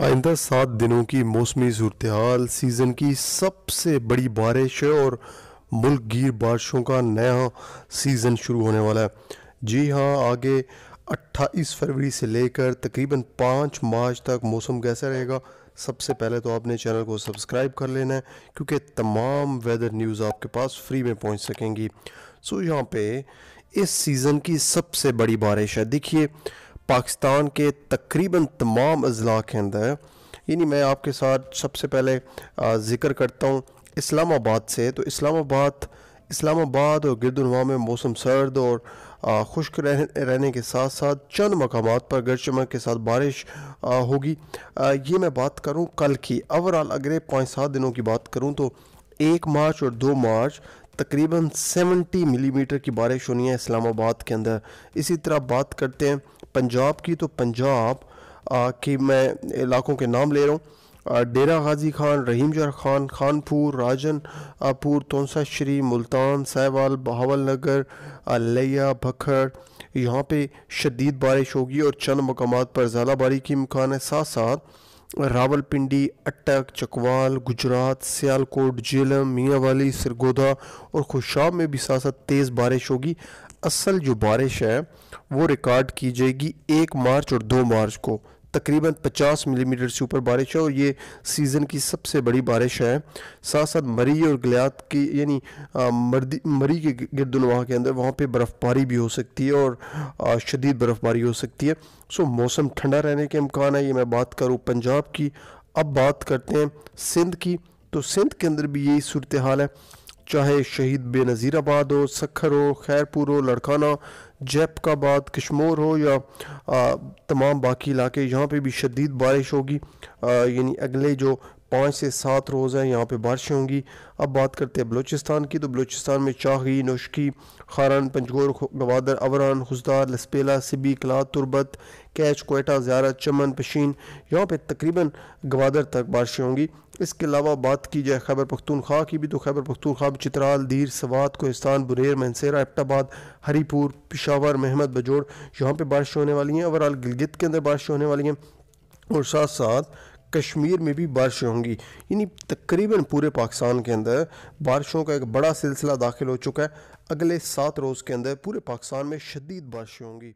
आइंदा सात दिनों की मौसमी सूरत हाल सीज़न की सबसे बड़ी बारिश है और गिर बारिशों का नया सीज़न शुरू होने वाला है जी हाँ आगे 28 फरवरी से लेकर तकरीबन 5 मार्च तक मौसम कैसा रहेगा सबसे पहले तो आपने चैनल को सब्सक्राइब कर लेना है क्योंकि तमाम वेदर न्यूज़ आपके पास फ्री में पहुंच सकेंगी सो यहाँ पे इस सीज़न की सबसे बड़ी बारिश है देखिए पाकिस्तान के तकरीबन तमाम अजला के अंदर यानी मैं आपके साथ सबसे पहले ज़िक्र करता हूँ इस्लामाबाद से तो इस्लामाबाद इस्लामाबाद और गिरदनवा में मौसम सर्द और खुश्क रह, रहने के साथ साथ चंद मकाम पर गरज चमक के साथ बारिश होगी ये मैं बात करूँ कल की ओवरऑल अगर पाँच सात दिनों की बात करूँ तो एक मार्च और दो मार्च तकरीबन 70 मिलीमीटर की बारिश होनी है इस्लामाबाद के अंदर इसी तरह बात करते हैं पंजाब की तो पंजाब के मैं इलाकों के नाम ले रहा हूँ डेरा गाजी खान रहीम जर खान खानपुर राजनपुर तोनसा श्री मुल्तान सहवाल बहावल नगर लिया भखर यहाँ पे शदीद बारिश होगी और चंद मकाम पर ज़्यादा बारी की इम्कान है साथ साथ रावलपिंडी अटक चकवाल गुजरात सियालकोट झेलम मियाँवाली सरगोदा और खुशाब में भी साथ साथ तेज़ बारिश होगी असल जो बारिश है वो रिकॉर्ड की जाएगी एक मार्च और दो मार्च को तकरीबन 50 मिलीमीटर से ऊपर बारिश है और ये सीज़न की सबसे बड़ी बारिश है साथ साथ मरी और गलियात की यानी मर्दी मरी के गिरदनवा के अंदर वहाँ पे बर्फ़बारी भी हो सकती है और शदीद बर्फ़बारी हो सकती है सो मौसम ठंडा रहने के इम्कान है ये मैं बात करूँ पंजाब की अब बात करते हैं सिंध की तो सिंध के अंदर भी यही सूरत हाल है चाहे शहीद बेनज़ीर आबाद हो सखर हो खैरपुर हो लड़काना जैपकाबाद कश्मोर हो या आ, तमाम बाकी इलाके यहाँ पे भी शदीद बारिश होगी यानी अगले जो पाँच से सात रोज़ हैं यहाँ पे बारिशें होंगी अब बात करते हैं बलूचिस्तान की तो बलूचिस्तान में चाही नौशकी खारान पंजगोर गवादर अवरान हजदार लसपेला सिबी कला तुरबत कैच कोयटा ज्यारा चमन पशीन यहाँ पे तकरीबन गवादर तक बारिशें होंगी इसके अलावा बात की जाए खैबर पख्तूनख्वा की भी तो खैबर पख्तूनख्वा चित्राल दीर सवात कोहिस्तान बुरेर मनसेरा एबटाबाद हरीपुर पिशावर महमद बजोड़ यहाँ पर बारिश होने वाली हैं ओवरऑल गिलगित के अंदर बारिश होने वाली हैं और साथ साथ कश्मीर में भी बारिशें होंगी यानी तकरीबन पूरे पाकिस्तान के अंदर बारिशों का एक बड़ा सिलसिला दाखिल हो चुका है अगले सात रोज़ के अंदर पूरे पाकिस्तान में शदीद बारिशें होंगी